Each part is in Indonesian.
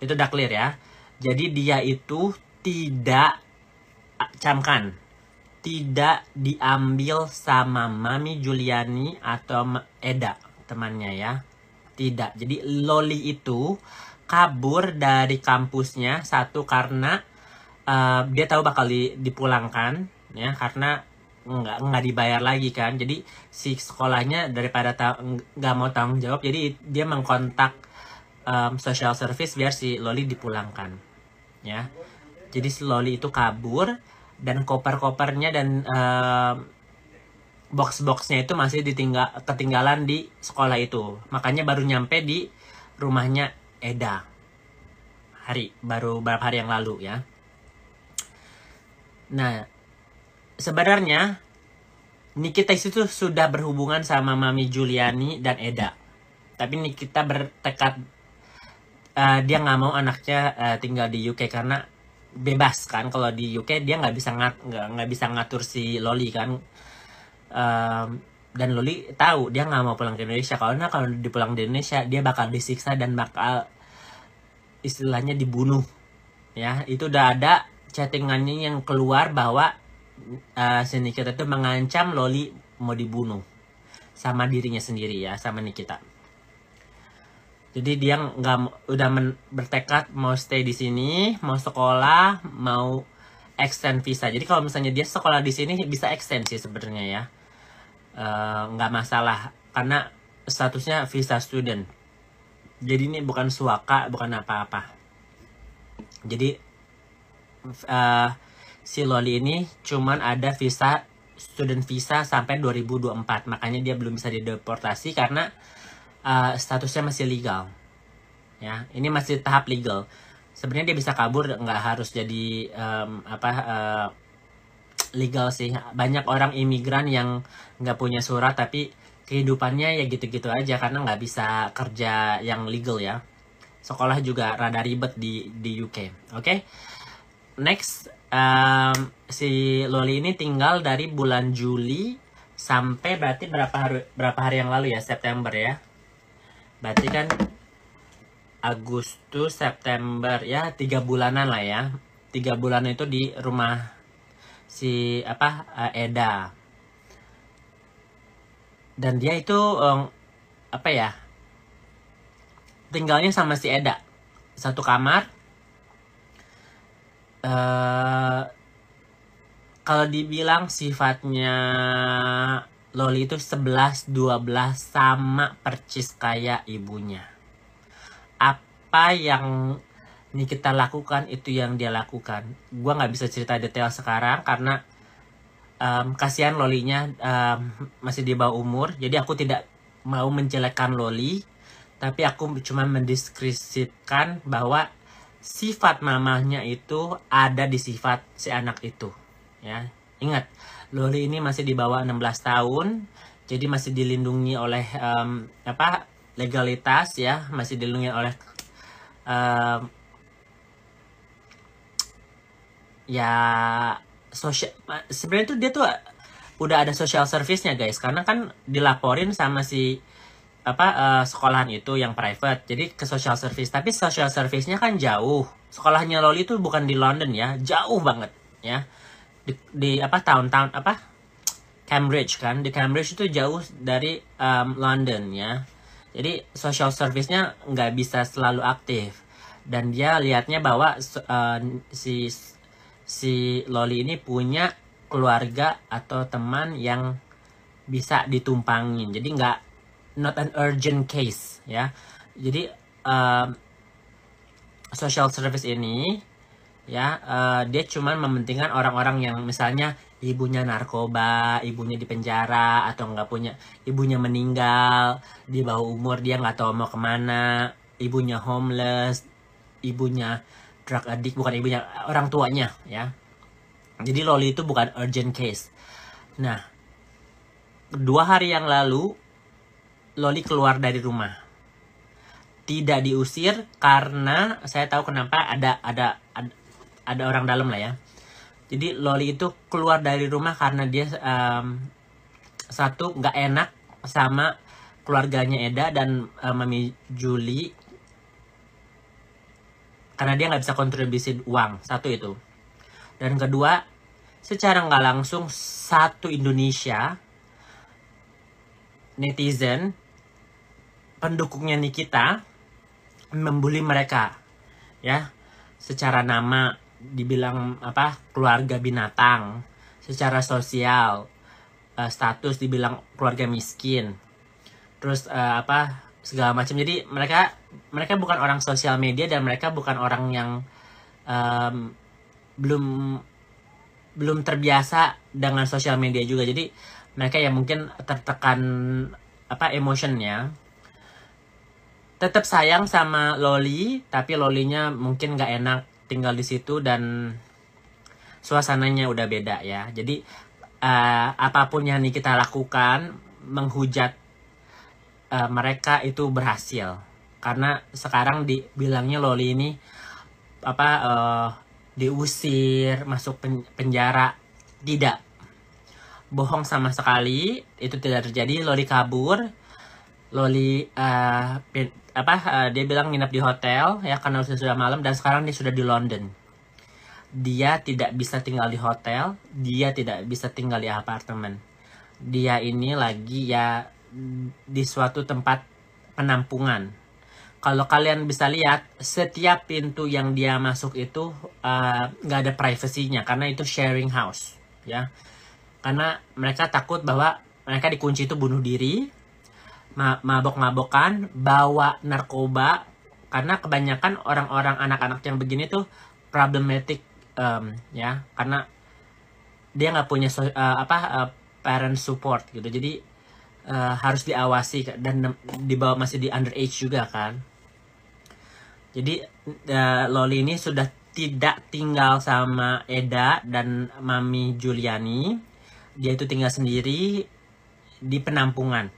Itu udah clear ya. Jadi dia itu tidak camkan. Tidak diambil sama Mami Juliani atau Eda temannya ya. Tidak. Jadi Loli itu kabur dari kampusnya satu karena uh, dia tahu bakal dipulangkan ya karena nggak nggak dibayar lagi kan jadi si sekolahnya daripada nggak mau tanggung jawab jadi dia mengkontak um, social service biar si Loli dipulangkan ya jadi si Loli itu kabur dan koper-kopernya dan um, box-boxnya itu masih ditinggal ketinggalan di sekolah itu makanya baru nyampe di rumahnya Eda hari baru beberapa hari yang lalu ya nah sebenarnya Nikita itu sudah berhubungan sama Mami Juliani dan Eda tapi Nikita bertekad Eh, dia nggak mau anaknya uh, tinggal di UK karena bebas kan kalau di UK dia nggak bisa ngat nggak bisa ngatur si Loli kan um, dan Loli tahu dia nggak mau pulang ke Indonesia karena kalau di pulang di Indonesia dia bakal disiksa dan bakal istilahnya dibunuh ya itu udah ada chattingannya yang keluar bahwa uh, eh, si Nikita itu mengancam Loli mau dibunuh sama dirinya sendiri ya sama Nikita jadi dia nggak udah men, bertekad mau stay di sini mau sekolah mau extend visa jadi kalau misalnya dia sekolah di sini bisa extend sih sebenarnya ya eh, nggak uh, masalah karena statusnya visa student jadi ini bukan suaka bukan apa-apa jadi uh, si loli ini cuman ada visa student visa sampai 2024 makanya dia belum bisa dideportasi karena uh, statusnya masih legal. Ya, ini masih tahap legal. Sebenarnya dia bisa kabur nggak harus jadi um, apa uh, legal sih. Banyak orang imigran yang nggak punya surat tapi kehidupannya ya gitu-gitu aja karena nggak bisa kerja yang legal ya. Sekolah juga rada ribet di di UK. Oke. Okay? Next um, si Loli ini tinggal dari bulan Juli sampai berarti berapa hari berapa hari yang lalu ya September ya berarti kan Agustus September ya tiga bulanan lah ya tiga bulan itu di rumah si apa eh, Eda dan dia itu um, apa ya tinggalnya sama si Eda satu kamar uh, kalau dibilang sifatnya Loli itu 11, 12 sama percis kayak ibunya. Apa yang kita lakukan itu yang dia lakukan. Gua nggak bisa cerita detail sekarang karena um, kasihan Lolinya um, masih di bawah umur. Jadi aku tidak mau menjelekkan Loli, tapi aku cuma mendiskreditkan bahwa sifat mamahnya itu ada di sifat si anak itu. Ya, ingat Loli ini masih di bawah 16 tahun, jadi masih dilindungi oleh um, apa legalitas ya, masih dilindungi oleh um, ya sosial. Sebenarnya tuh dia tuh udah ada social service-nya guys, karena kan dilaporin sama si apa uh, sekolahan itu yang private jadi ke social service tapi social service-nya kan jauh sekolahnya Loli itu bukan di London ya jauh banget ya di, di apa tahun-tahun apa Cambridge kan di Cambridge itu jauh dari um, London ya jadi social service-nya nggak bisa selalu aktif dan dia lihatnya bahwa uh, si si Loli ini punya keluarga atau teman yang bisa ditumpangin jadi nggak not an urgent case ya jadi um, social service ini ya uh, dia cuman mementingkan orang-orang yang misalnya ibunya narkoba ibunya di penjara atau nggak punya ibunya meninggal di bawah umur dia nggak tahu mau kemana ibunya homeless ibunya drug addict bukan ibunya orang tuanya ya jadi loli itu bukan urgent case nah dua hari yang lalu loli keluar dari rumah tidak diusir karena saya tahu kenapa ada ada, ada ada orang dalam lah ya jadi Loli itu keluar dari rumah karena dia um, satu nggak enak sama keluarganya Eda dan um, mami Juli karena dia nggak bisa kontribusi uang satu itu dan kedua secara nggak langsung satu Indonesia netizen pendukungnya Nikita membuli mereka ya secara nama dibilang apa keluarga binatang secara sosial uh, status dibilang keluarga miskin terus uh, apa segala macam jadi mereka mereka bukan orang sosial media dan mereka bukan orang yang um, belum belum terbiasa dengan sosial media juga jadi mereka yang mungkin tertekan apa emotionnya tetap sayang sama loli tapi lolinya mungkin nggak enak tinggal di situ dan suasananya udah beda ya. Jadi uh, apapun yang kita lakukan menghujat uh, mereka itu berhasil karena sekarang dibilangnya Loli ini apa uh, diusir masuk pen penjara tidak bohong sama sekali itu tidak terjadi Loli kabur Loli uh, apa uh, dia bilang nginep di hotel ya karena sudah malam dan sekarang dia sudah di London. Dia tidak bisa tinggal di hotel, dia tidak bisa tinggal di apartemen. Dia ini lagi ya di suatu tempat penampungan. Kalau kalian bisa lihat, setiap pintu yang dia masuk itu eh, nggak uh, ada privasinya karena itu sharing house, ya. Karena mereka takut bahwa mereka dikunci itu bunuh diri, mabok-mabokan, bawa narkoba, karena kebanyakan orang-orang anak-anak yang begini tuh problematic um, ya, karena dia nggak punya uh, apa uh, parent support gitu, jadi uh, harus diawasi kan, dan dibawa masih di under age juga kan. Jadi uh, Loli ini sudah tidak tinggal sama Eda dan Mami Juliani. Dia itu tinggal sendiri di penampungan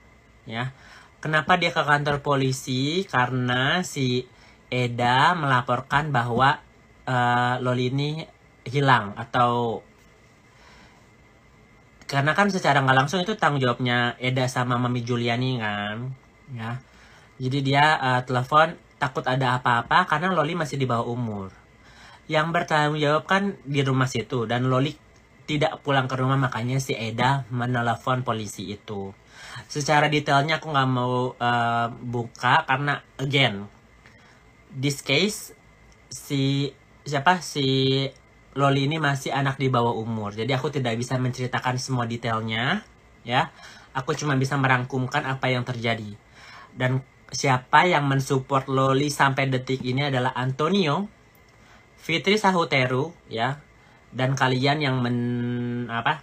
ya. Kenapa dia ke kantor polisi? Karena si Eda melaporkan bahwa uh, eh, Loli ini hilang atau karena kan secara nggak langsung itu tanggung jawabnya Eda sama Mami Juliani kan ya jadi dia uh, telepon takut ada apa-apa karena Loli masih di bawah umur yang bertanggung jawab kan di rumah situ dan Loli tidak pulang ke rumah makanya si Eda menelepon polisi itu secara detailnya aku nggak mau uh, buka karena again this case si siapa si Loli ini masih anak di bawah umur jadi aku tidak bisa menceritakan semua detailnya ya aku cuma bisa merangkumkan apa yang terjadi dan siapa yang mensupport Loli sampai detik ini adalah Antonio Fitri Sahuteru ya dan kalian yang men apa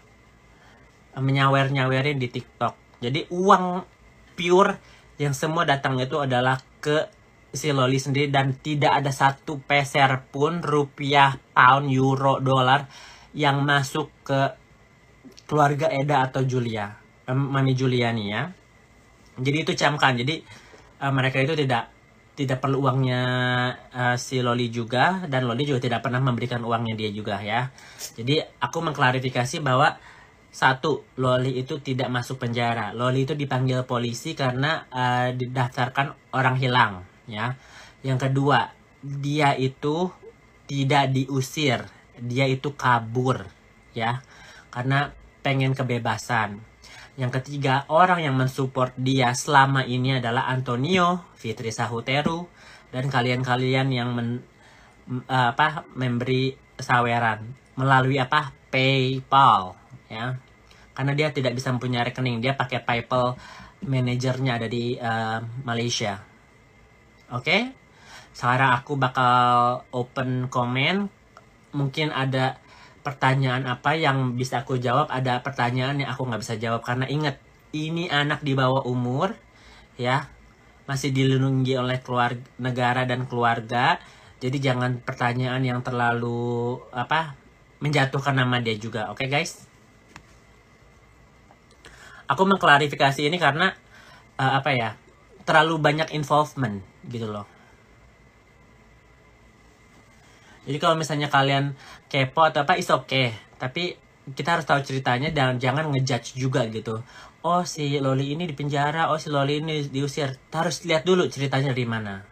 menyawer nyawerin di TikTok jadi uang pure yang semua datang itu adalah ke si Loli sendiri dan tidak ada satu peser pun rupiah, pound, euro, dolar yang masuk ke keluarga Eda atau Julia, Mami Julia ya. Jadi itu camkan. Jadi uh, mereka itu tidak tidak perlu uangnya uh, si Loli juga dan Loli juga tidak pernah memberikan uangnya dia juga ya. Jadi aku mengklarifikasi bahwa satu, Loli itu tidak masuk penjara. Loli itu dipanggil polisi karena uh, didaftarkan orang hilang, ya. Yang kedua, dia itu tidak diusir, dia itu kabur, ya. Karena pengen kebebasan. Yang ketiga, orang yang mensupport dia selama ini adalah Antonio, Fitri Sahuteru, dan kalian-kalian yang men, apa memberi saweran melalui apa PayPal ya karena dia tidak bisa mempunyai rekening dia pakai PayPal manajernya ada di uh, Malaysia oke okay? sekarang aku bakal open comment mungkin ada pertanyaan apa yang bisa aku jawab ada pertanyaan yang aku nggak bisa jawab karena inget ini anak di bawah umur ya masih dilindungi oleh keluarga negara dan keluarga jadi jangan pertanyaan yang terlalu apa menjatuhkan nama dia juga oke okay, guys aku mengklarifikasi ini karena uh, apa ya terlalu banyak involvement gitu loh jadi kalau misalnya kalian kepo atau apa is oke okay. tapi kita harus tahu ceritanya dan jangan ngejudge juga gitu oh si loli ini di penjara oh si loli ini diusir harus lihat dulu ceritanya dari mana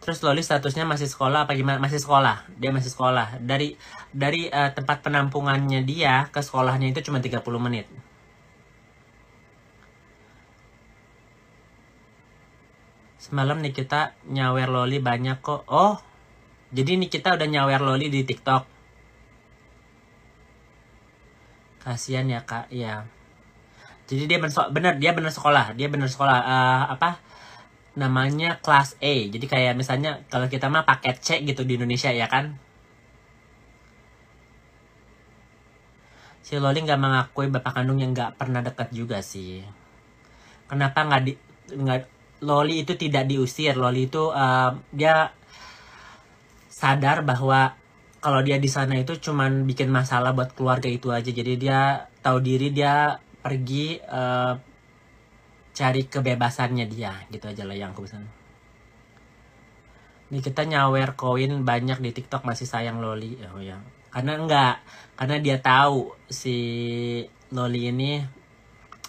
Terus Loli statusnya masih sekolah apa gimana? Masih sekolah. Dia masih sekolah. Dari dari uh, tempat penampungannya dia ke sekolahnya itu cuma 30 menit. Semalam nih kita nyawer Loli banyak kok. Oh. Jadi kita udah nyawer Loli di TikTok. Kasihan ya, Kak. Ya. Jadi dia bener, dia bener sekolah, dia bener sekolah uh, apa? namanya kelas A. Jadi kayak misalnya kalau kita mah paket C gitu di Indonesia ya kan. Si Loli nggak mengakui bapak kandung yang nggak pernah dekat juga sih. Kenapa nggak di nggak Loli itu tidak diusir. Loli itu uh, dia sadar bahwa kalau dia di sana itu cuman bikin masalah buat keluarga itu aja. Jadi dia tahu diri dia pergi uh, cari kebebasannya dia gitu aja lah yang aku pesan ini kita nyawer koin banyak di TikTok masih sayang Loli oh ya karena enggak karena dia tahu si Loli ini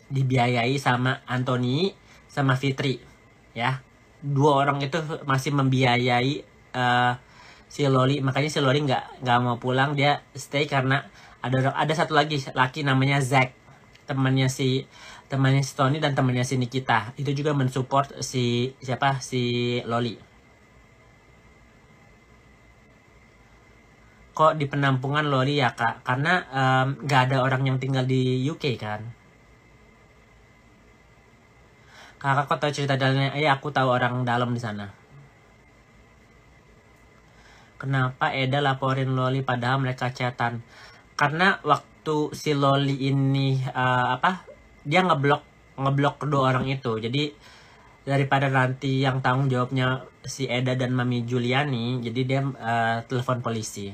dibiayai sama Anthony sama Fitri ya dua orang itu masih membiayai uh, si Loli makanya si Loli nggak nggak mau pulang dia stay karena ada ada satu lagi laki namanya Zack temannya si temannya si Tony dan temannya si Nikita itu juga mensupport si siapa si Loli kok di penampungan Loli ya kak karena nggak um, gak ada orang yang tinggal di UK kan kakak kok tahu cerita dalamnya ya aku tahu orang dalam di sana kenapa Eda laporin Loli padahal mereka cetan karena waktu si Loli ini uh, apa dia ngeblok ngeblok kedua orang itu jadi daripada nanti yang tanggung jawabnya si Eda dan Mami Juliani jadi dia uh, telepon polisi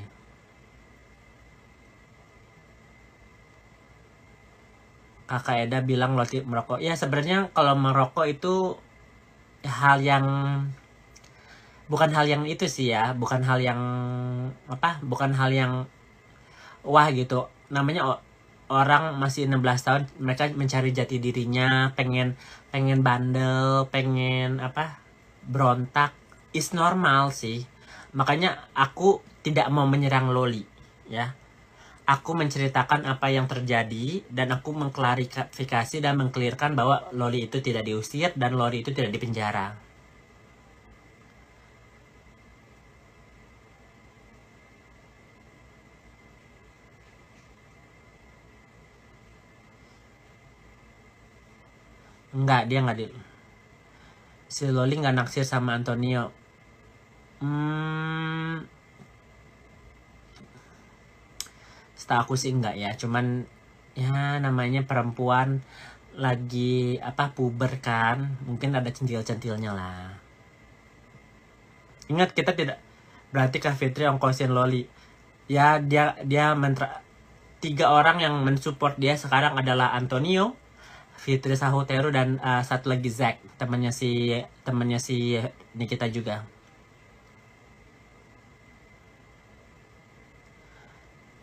kakak Eda bilang loti merokok ya sebenarnya kalau merokok itu hal yang bukan hal yang itu sih ya bukan hal yang apa bukan hal yang wah gitu namanya orang masih 16 tahun mereka mencari jati dirinya pengen pengen bandel pengen apa berontak is normal sih makanya aku tidak mau menyerang loli ya aku menceritakan apa yang terjadi dan aku mengklarifikasi dan mengklirkan bahwa loli itu tidak diusir dan loli itu tidak dipenjara Enggak, dia nggak di... Si Loli nggak naksir sama Antonio. Hmm... Setahu aku sih enggak ya, cuman ya namanya perempuan lagi apa puber kan, mungkin ada centil-centilnya lah. Ingat kita tidak berarti Kak Fitri ongkosin Loli. Ya dia dia mentra, tiga orang yang mensupport dia sekarang adalah Antonio, Fitri Sahutero dan uh, satu lagi Zack temannya si temannya si Nikita juga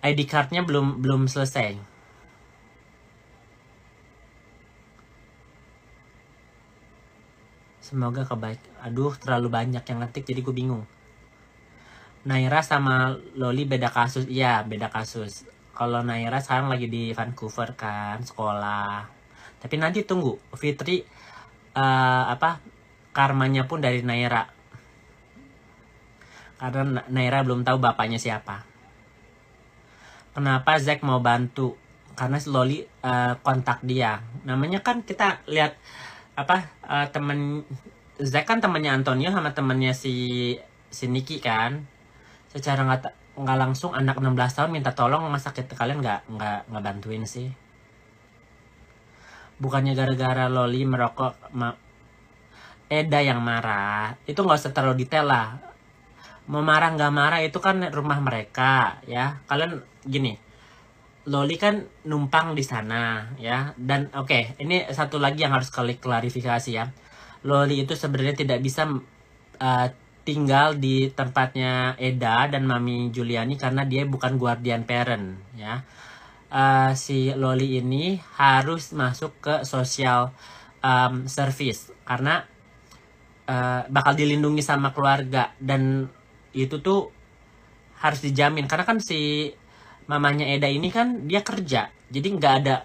ID cardnya belum belum selesai. Semoga kebaik. Aduh, terlalu banyak yang ngetik jadi gue bingung. Naira sama Loli beda kasus. Iya, beda kasus. Kalau Naira sekarang lagi di Vancouver kan, sekolah tapi nanti tunggu Fitri uh, apa karmanya pun dari Naira karena Naira belum tahu bapaknya siapa kenapa Zack mau bantu karena si Loli uh, kontak dia namanya kan kita lihat apa uh, temen Zack kan temannya Antonio sama temannya si si Niki kan secara nggak nggak langsung anak 16 tahun minta tolong masa kita kalian nggak nggak nggak bantuin sih bukannya gara-gara loli merokok ma Eda yang marah itu nggak usah terlalu detail lah mau marah nggak marah itu kan rumah mereka ya kalian gini Loli kan numpang di sana ya dan oke okay, ini satu lagi yang harus kali klarifikasi ya Loli itu sebenarnya tidak bisa uh, tinggal di tempatnya Eda dan Mami Juliani karena dia bukan guardian parent ya uh, si loli ini harus masuk ke sosial um, service karena uh, bakal dilindungi sama keluarga dan itu tuh harus dijamin karena kan si mamanya Eda ini kan dia kerja jadi nggak ada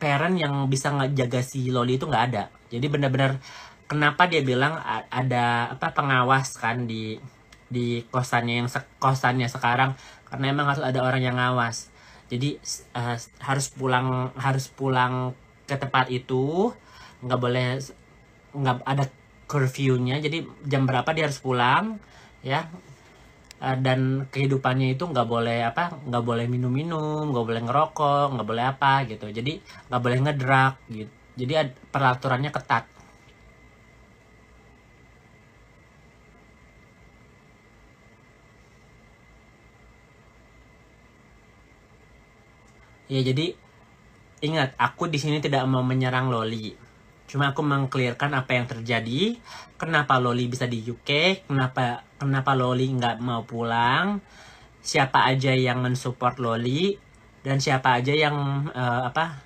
parent yang bisa ngejaga si loli itu nggak ada jadi benar-benar kenapa dia bilang ada apa pengawas kan di di kosannya yang se kosannya sekarang karena emang harus ada orang yang ngawas jadi uh, harus pulang harus pulang ke tempat itu nggak boleh nggak ada curfewnya jadi jam berapa dia harus pulang ya ah, dan kehidupannya itu nggak boleh apa nggak boleh minum-minum nggak boleh ngerokok nggak boleh apa gitu jadi nggak boleh ngedrak gitu jadi peraturannya ketat Ya jadi ingat aku di sini tidak mau menyerang Loli. Cuma aku mengklirkan apa yang terjadi, kenapa Loli bisa di UK, kenapa kenapa Loli nggak mau pulang, siapa aja yang mensupport Loli dan siapa aja yang uh, apa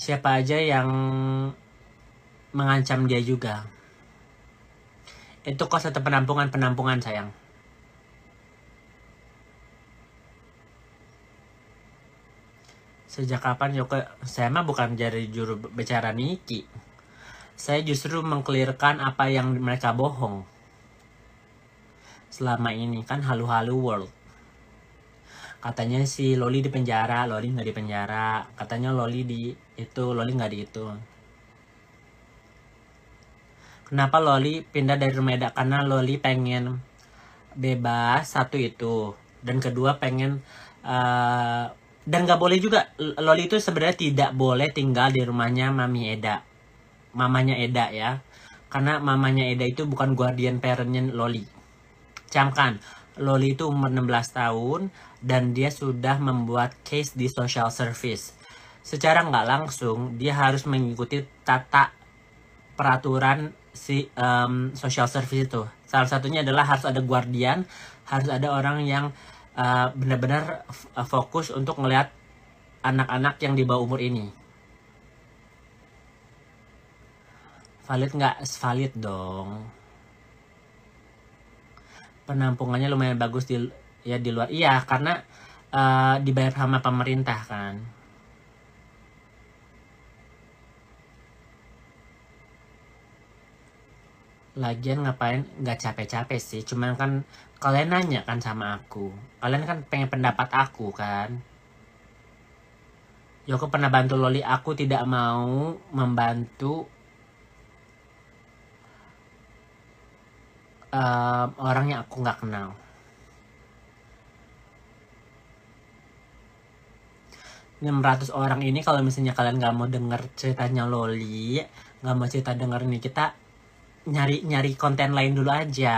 siapa aja yang mengancam dia juga. Itu kosa satu penampungan-penampungan sayang. Sejak kapan Yoko? Saya mah bukan jadi juru bicara Niki. Saya justru mengklirkan apa yang mereka bohong. Selama ini kan halu-halu world. Katanya si Loli di penjara, Loli nggak di penjara. Katanya Loli di itu, Loli nggak di itu. Kenapa Loli pindah dari Medan? Karena Loli pengen bebas satu itu dan kedua pengen eh, dan nggak boleh juga Loli itu sebenarnya tidak boleh tinggal di rumahnya mami Eda mamanya Eda ya karena mamanya Eda itu bukan guardian parentnya Loli camkan Loli itu umur 16 tahun dan dia sudah membuat case di social service secara nggak langsung dia harus mengikuti tata peraturan si um, social service itu salah satunya adalah harus ada guardian harus ada orang yang benar eh, benar-benar eh, fokus untuk melihat anak-anak yang di bawah umur ini valid nggak valid dong penampungannya lumayan bagus di ya di luar iya karena uh, dibayar sama pemerintah kan lagian ngapain nggak capek-capek sih cuman kan kalian nanya kan sama aku kalian kan pengen pendapat aku kan Yoko ya, pernah bantu Loli aku tidak mau membantu um, orang yang aku nggak kenal. enam ratus orang ini kalau misalnya kalian nggak mau dengar ceritanya Loli, nggak mau cerita denger ini kita nyari nyari konten lain dulu aja.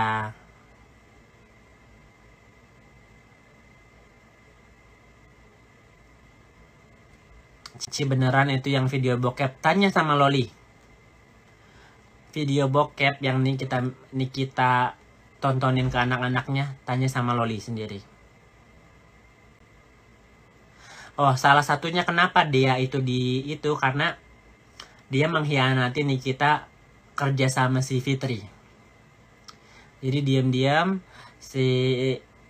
Si beneran itu yang video bokep. Tanya sama Loli. Video bokep yang nih kita nih kita tontonin ke anak-anaknya, tanya sama Loli sendiri. Oh, salah satunya kenapa dia itu di itu karena dia mengkhianati nih kita kerja sama si Fitri. Jadi diam-diam si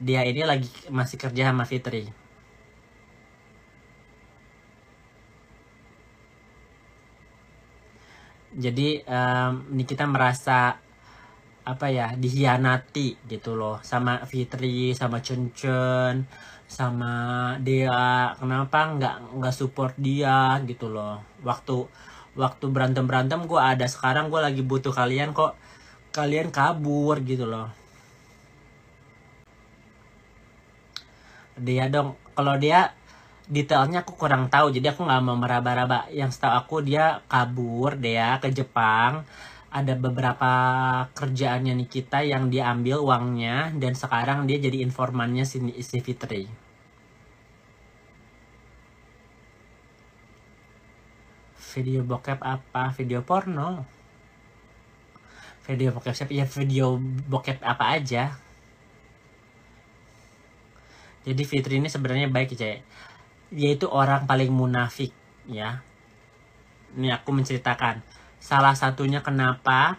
dia ini lagi masih kerja sama Fitri. jadi um, Nikita merasa apa ya dihianati gitu loh sama Fitri sama Chun Chun sama dia kenapa nggak nggak support dia gitu loh waktu waktu berantem berantem gue ada sekarang gue lagi butuh kalian kok kalian kabur gitu loh dia dong kalau dia detailnya aku kurang tahu jadi aku nggak mau meraba-raba yang setahu aku dia kabur dia ya, ke Jepang ada beberapa kerjaannya kita yang diambil uangnya dan sekarang dia jadi informannya si, si Fitri video bokep apa video porno video bokep siapa ya video bokep apa aja jadi Fitri ini sebenarnya baik ya dia itu orang paling munafik ya ini aku menceritakan salah satunya kenapa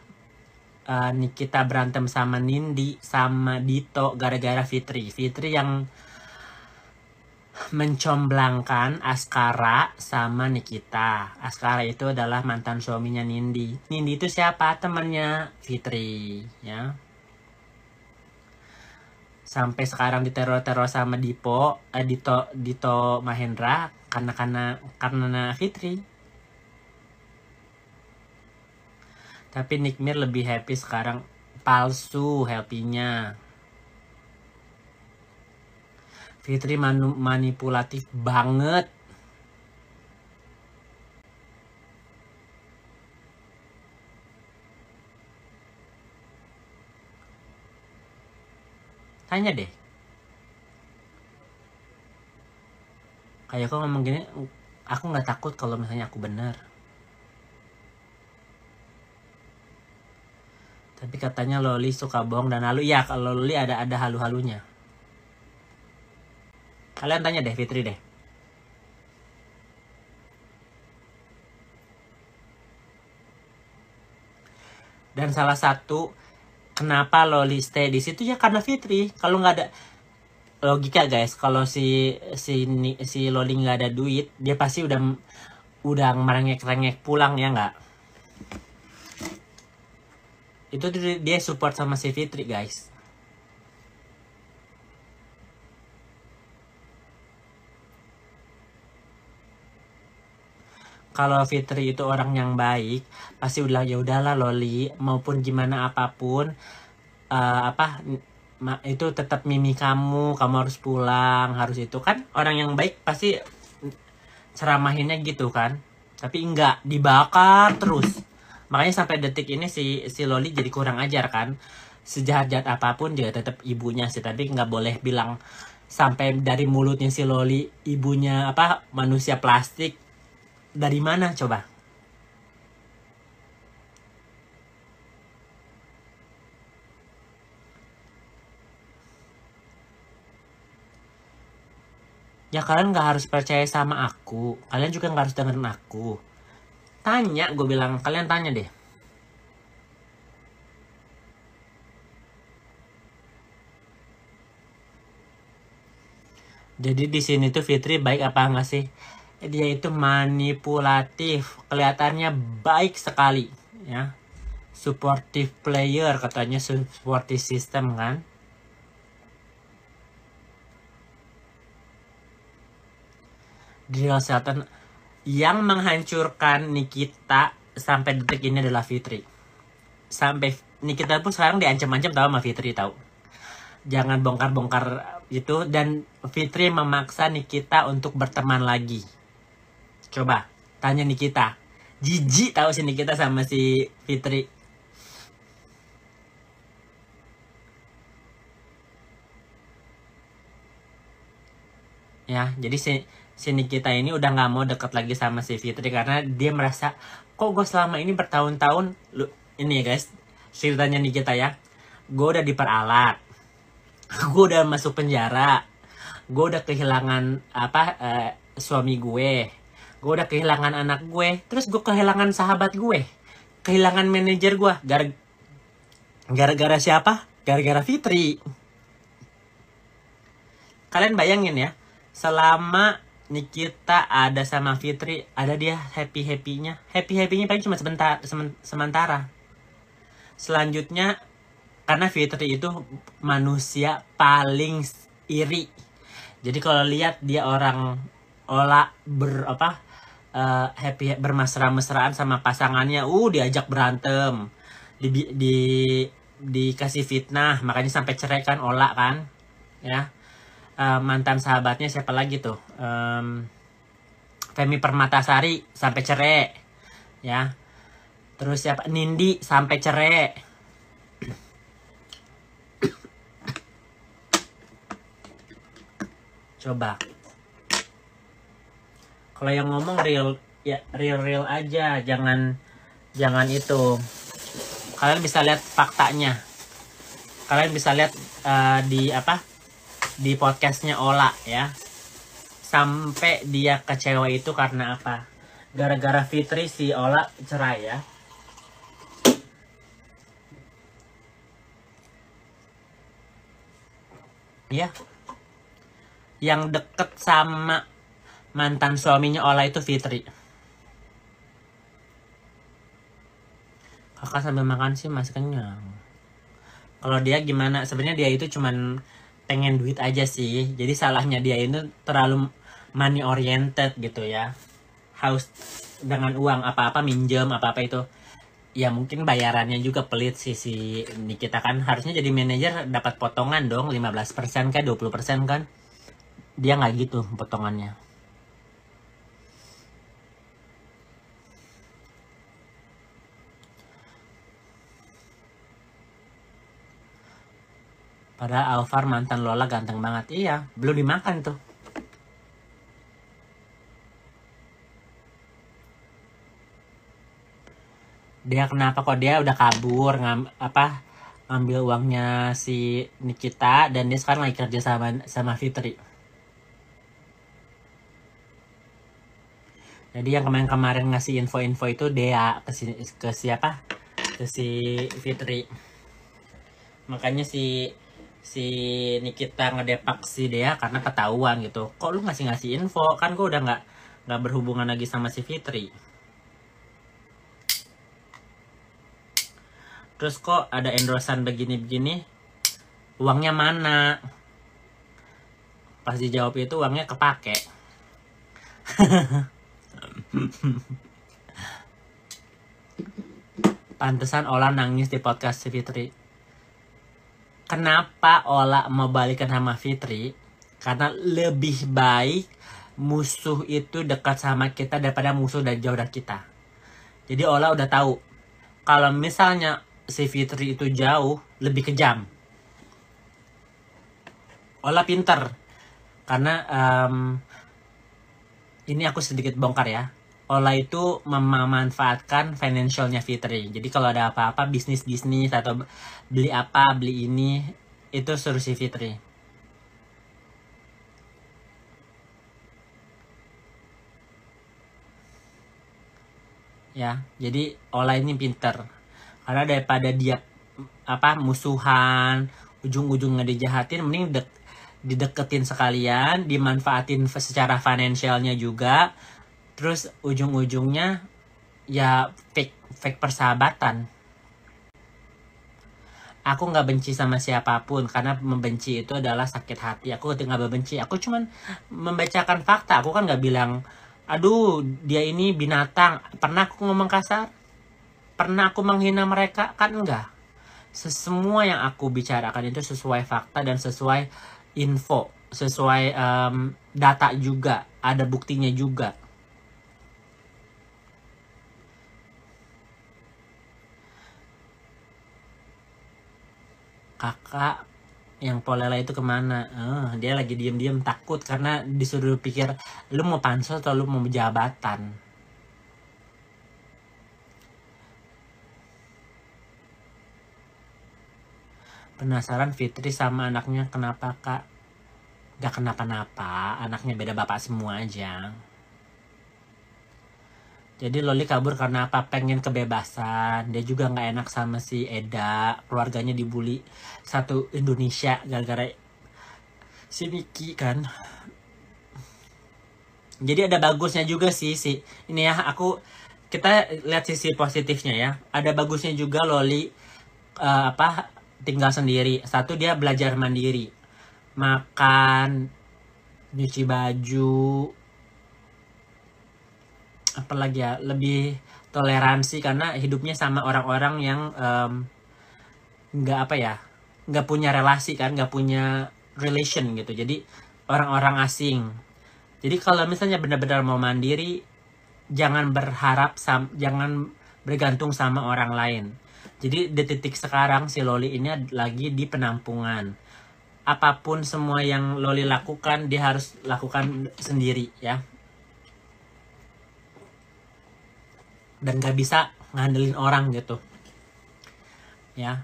uh, Nikita berantem sama Nindi sama Dito gara-gara Fitri Fitri yang mencomblangkan Askara sama Nikita. Askara itu adalah mantan suaminya Nindi. Nindi itu siapa? Temannya Fitri, ya sampai sekarang diteror-teror sama Dipo, eh, Dito Dito Mahendra karena karena karena Fitri. Tapi Nikmir lebih happy sekarang palsu happy Fitri manipulatif banget. Tanya deh. Kayak kok ngomong gini, aku nggak takut kalau misalnya aku benar. Tapi katanya Loli suka bohong dan halu. Ya, kalau Loli ada ada halu-halunya. Kalian tanya deh Fitri deh. Dan salah satu kenapa Loli stay di situ ya karena Fitri kalau nggak ada logika guys kalau si si si Loli nggak ada duit dia pasti udah udah merengek-rengek pulang ya nggak itu dia support sama si Fitri guys kalau Fitri itu orang yang baik pasti udah ya udahlah Loli maupun gimana apapun uh, apa itu tetap mimi kamu kamu harus pulang harus itu kan orang yang baik pasti ceramahinnya gitu kan tapi enggak dibakar terus makanya sampai detik ini si si Loli jadi kurang ajar kan sejahat jahat apapun dia tetap ibunya sih tapi nggak boleh bilang sampai dari mulutnya si Loli ibunya apa manusia plastik dari mana coba? Ya kalian gak harus percaya sama aku. Kalian juga gak harus dengerin aku. Tanya, gue bilang. Kalian tanya deh. Jadi di sini tuh Fitri baik apa enggak sih? dia itu manipulatif, kelihatannya baik sekali, ya. Supportive player katanya supportive system kan. Drill Shelton yang menghancurkan Nikita sampai detik ini adalah Fitri. Sampai Nikita pun sekarang diancam-ancam tahu sama Fitri tahu. Jangan bongkar-bongkar itu dan Fitri memaksa Nikita untuk berteman lagi Coba tanya Nikita. Jiji tahu sini Nikita sama si Fitri. Ya, jadi si, si Nikita ini udah nggak mau deket lagi sama si Fitri karena dia merasa kok gue selama ini bertahun-tahun lu ini ya guys ceritanya Nikita ya gue udah diperalat gue udah masuk penjara gue udah kehilangan apa eh, suami gue gue udah kehilangan anak gue terus gue kehilangan sahabat gue kehilangan manajer gue gara gara-gara siapa gara-gara Fitri kalian bayangin ya selama Nikita ada sama Fitri ada dia happy happynya happy happynya paling cuma sebentar sementara selanjutnya karena Fitri itu manusia paling iri jadi kalau lihat dia orang olah ber apa uh, happy bermesra-mesraan sama pasangannya uh diajak berantem di, di, di dikasih fitnah makanya sampai cerai kan olah kan ya uh, mantan sahabatnya siapa lagi tuh um, Femi Permatasari sampai cerai ya terus siapa Nindi sampai cerai coba kalau yang ngomong real ya real real aja jangan jangan itu kalian bisa lihat faktanya kalian bisa lihat uh, di apa di podcastnya Ola ya sampai dia kecewa itu karena apa gara-gara Fitri si Ola cerai ya ya yang deket sama mantan suaminya Ola itu Fitri. Kakak sambil makan sih masih kenyang. Kalau dia gimana? Sebenarnya dia itu cuman pengen duit aja sih. Jadi salahnya dia itu terlalu money oriented gitu ya. Haus dengan uang apa-apa minjem apa-apa itu. Ya mungkin bayarannya juga pelit sih si Nikita kan harusnya jadi manajer dapat potongan dong 15% kayak 20% kan. Dia nggak gitu potongannya. Pada Alvar mantan Lola ganteng banget. Iya, belum dimakan tuh. Dia kenapa kok dia udah kabur ngam, apa ngambil uangnya si Nikita dan dia sekarang lagi kerja sama sama Fitri. Jadi yang kemarin-kemarin ngasih info-info itu dia ke, si, ke siapa? Ke si Fitri. Makanya si si Nikita ngedepak si Dea karena ketahuan gitu kok lu ngasih ngasih info kan gue udah nggak nggak berhubungan lagi sama si Fitri terus kok ada endorsan begini-begini uangnya mana pas dijawab itu uangnya kepake pantesan olah nangis di podcast si Fitri Kenapa Ola mau balikan sama Fitri? Karena lebih baik musuh itu dekat sama kita daripada musuh dan jauh dari kita. Jadi Ola udah tahu kalau misalnya si Fitri itu jauh lebih kejam. Ola pinter karena um, ini aku sedikit bongkar ya Ola itu memanfaatkan financialnya Fitri. Jadi kalau ada apa-apa bisnis bisnis atau beli apa beli ini itu suruh si Fitri. Ya, jadi Ola ini pinter. Karena daripada dia apa musuhan, ujung-ujungnya dijahatin, mending dek, dideketin sekalian, dimanfaatin secara financialnya juga terus ujung-ujungnya ya fake fake persahabatan aku nggak benci sama siapapun karena membenci itu adalah sakit hati aku nggak benci aku cuman membacakan fakta aku kan nggak bilang aduh dia ini binatang pernah aku ngomong kasar pernah aku menghina mereka kan enggak semua yang aku bicarakan itu sesuai fakta dan sesuai info sesuai um, data juga ada buktinya juga kakak yang polela itu kemana uh, dia lagi diam-diam takut karena disuruh pikir lu mau pansos atau lu mau jabatan penasaran Fitri sama anaknya kenapa kak gak kenapa-napa anaknya beda bapak semua aja jadi Loli kabur karena apa? Pengen kebebasan. Dia juga nggak enak sama si Eda. Keluarganya dibully satu Indonesia gara-gara si Niki kan. Jadi ada bagusnya juga sih si ini ya aku kita lihat sisi positifnya ya. Ada bagusnya juga Loli uh, apa tinggal sendiri. Satu dia belajar mandiri. Makan, nyuci baju, apalagi ya lebih toleransi karena hidupnya sama orang-orang yang nggak um, apa ya nggak punya relasi kan nggak punya relation gitu jadi orang-orang asing jadi kalau misalnya benar-benar mau mandiri jangan berharap sam jangan bergantung sama orang lain jadi di titik sekarang si Loli ini lagi di penampungan apapun semua yang Loli lakukan dia harus lakukan sendiri ya dan gak bisa ngandelin orang gitu ya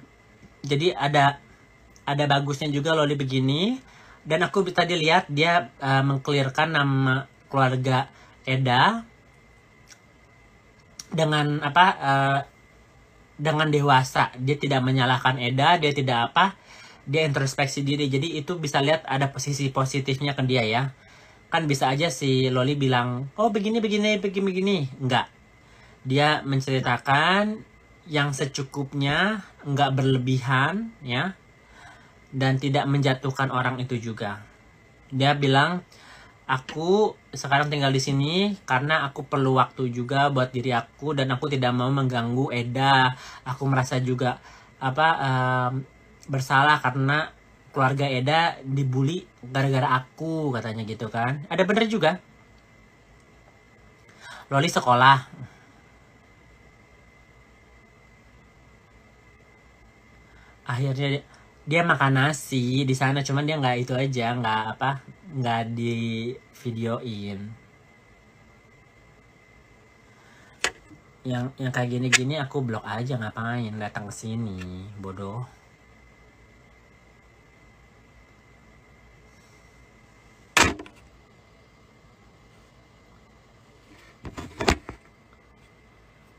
jadi ada ada bagusnya juga loli begini dan aku tadi lihat dia uh, eh, mengklirkan nama keluarga Eda dengan apa uh, dengan dewasa dia tidak menyalahkan Eda dia tidak apa dia introspeksi diri jadi itu bisa lihat ada posisi positifnya ke dia ya kan bisa aja si Loli bilang oh begini begini begini begini enggak dia menceritakan yang secukupnya nggak berlebihan ya dan tidak menjatuhkan orang itu juga dia bilang aku sekarang tinggal di sini karena aku perlu waktu juga buat diri aku dan aku tidak mau mengganggu Eda aku merasa juga apa um, bersalah karena keluarga Eda dibully gara-gara aku katanya gitu kan ada bener juga Loli sekolah akhirnya dia, makan nasi di sana cuman dia nggak itu aja nggak apa nggak di videoin yang yang kayak gini-gini aku blok aja ngapain datang ke sini bodoh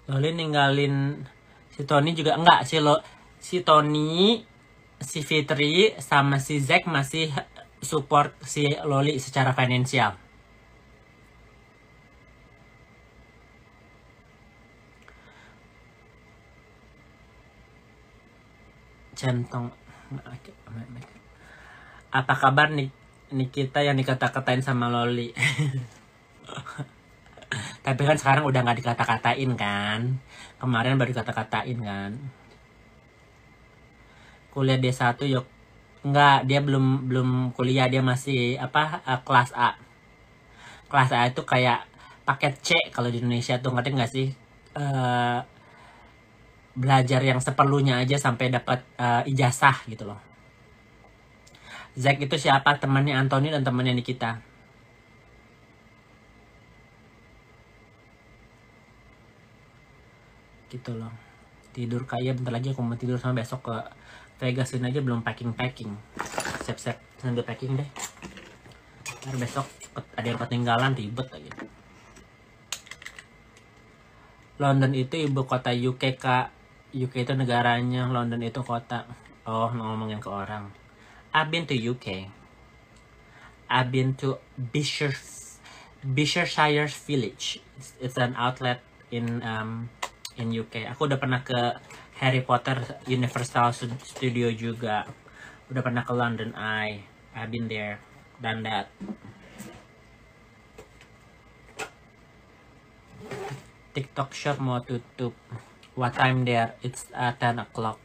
Loli ninggalin si Tony juga enggak sih lo si Tony, si Fitri, sama si Zack masih support si Loli secara finansial. Jantung. Apa kabar nih Nikita yang dikata-katain sama Loli? Tapi kan sekarang udah nggak dikata-katain kan? Kemarin baru dikata-katain kan? kuliah D1 yuk ya. enggak dia belum belum kuliah dia masih apa uh, kelas A kelas A itu kayak paket C kalau di Indonesia tuh ngerti nggak sih uh, belajar yang seperlunya aja sampai dapat uh, ijazah gitu loh Zack itu siapa temannya antoni dan temannya Nikita gitu loh tidur kayak iya, bentar lagi aku mau tidur sama besok ke Eh, ini aja belum packing-packing. Siap-siap sambil packing deh. Ntar besok ada yang ketinggalan ribet lagi. London itu ibu kota UK kak. UK itu negaranya, London itu kota. Oh, ngomongin ke orang. I've been to UK. I've been to Bishers, Bishershire Village. It's, it's an outlet in um, in UK. Aku udah pernah ke Harry Potter Universal Studio juga udah pernah ke London I I've been there done that TikTok shop mau tutup what time there it's uh, 10 o'clock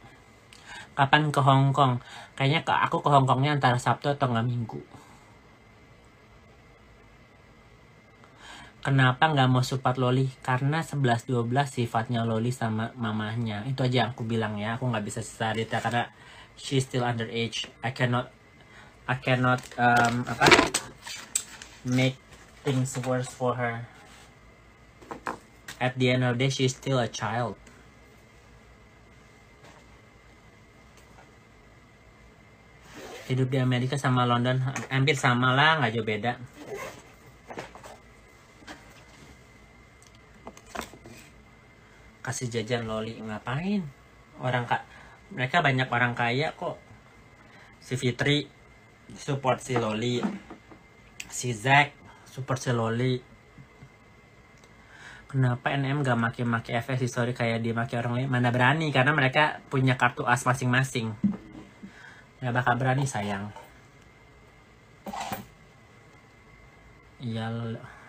kapan ke Hong Kong kayaknya ke aku ke Hong Kongnya antara Sabtu atau nggak Minggu kenapa nggak mau support Loli karena 11 12 sifatnya Loli sama mamahnya itu aja aku bilang ya aku nggak bisa secara detail karena she still underage I cannot I cannot um, apa make things worse for her at the end of the day she's still a child hidup di Amerika sama London hampir sama lah nggak jauh beda kasih jajan loli ngapain orang kak mereka banyak orang kaya kok si Fitri support si Loli si Zack support si Loli kenapa NM gak maki-maki FS sorry kayak maki orang lain mana berani karena mereka punya kartu as masing-masing nggak bakal berani sayang iyalah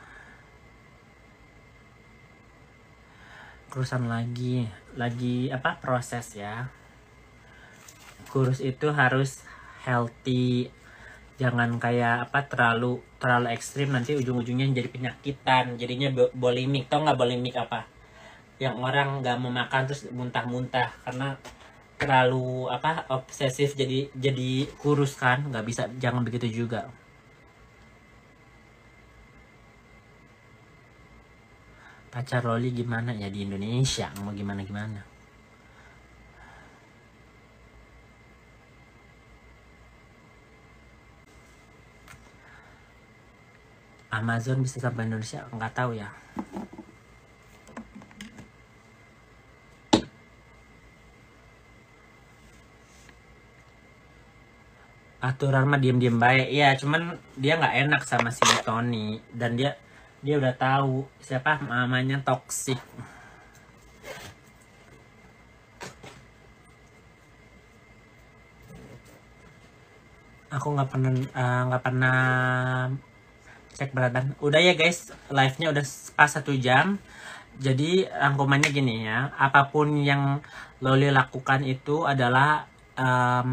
kurusan lagi lagi apa proses ya kurus itu harus healthy jangan kayak apa terlalu terlalu ekstrim nanti ujung-ujungnya jadi penyakitan jadinya bolimik tau nggak bolimik apa yang orang nggak mau makan terus muntah-muntah karena terlalu apa obsesif jadi jadi kurus kan nggak bisa jangan begitu juga pacar loli gimana ya di Indonesia mau gimana gimana Amazon bisa sampai Indonesia nggak tahu ya aturan mah diem-diem baik ya cuman dia nggak enak sama si Tony dan dia dia udah tahu siapa mamanya toksik aku nggak pernah eh, nggak uh, pernah cek berat udah ya guys live nya udah pas satu jam jadi rangkumannya gini ya apapun yang loli lakukan itu adalah um,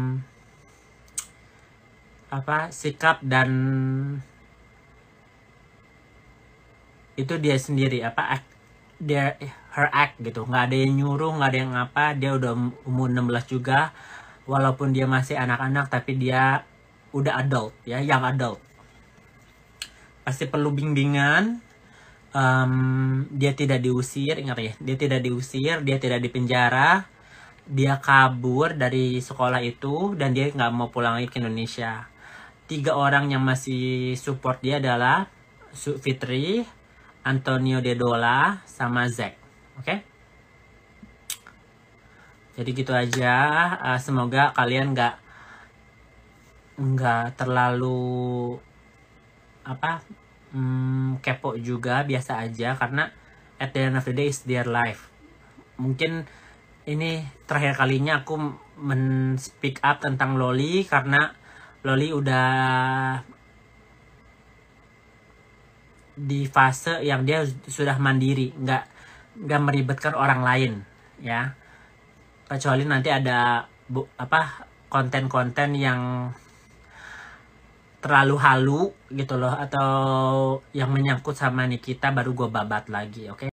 apa sikap dan itu dia sendiri apa act, dia her act gitu nggak ada yang nyuruh nggak ada yang apa dia udah umur 16 juga walaupun dia masih anak-anak tapi dia udah adult ya yang adult pasti perlu bimbingan um, dia tidak diusir ingat ya dia tidak diusir dia tidak dipenjara dia kabur dari sekolah itu dan dia nggak mau pulang lagi ke Indonesia tiga orang yang masih support dia adalah Fitri Antonio Dedola sama Zack. Oke? Okay? Jadi gitu aja. Uh, semoga kalian nggak nggak terlalu apa hmm, kepo juga biasa aja karena at the end of the day is their life. Mungkin ini terakhir kalinya aku men speak up tentang Loli karena Loli udah di fase yang dia sudah mandiri nggak nggak meribetkan orang lain ya kecuali nanti ada bu, apa konten-konten yang terlalu halu gitu loh atau yang menyangkut sama Nikita baru gue babat lagi oke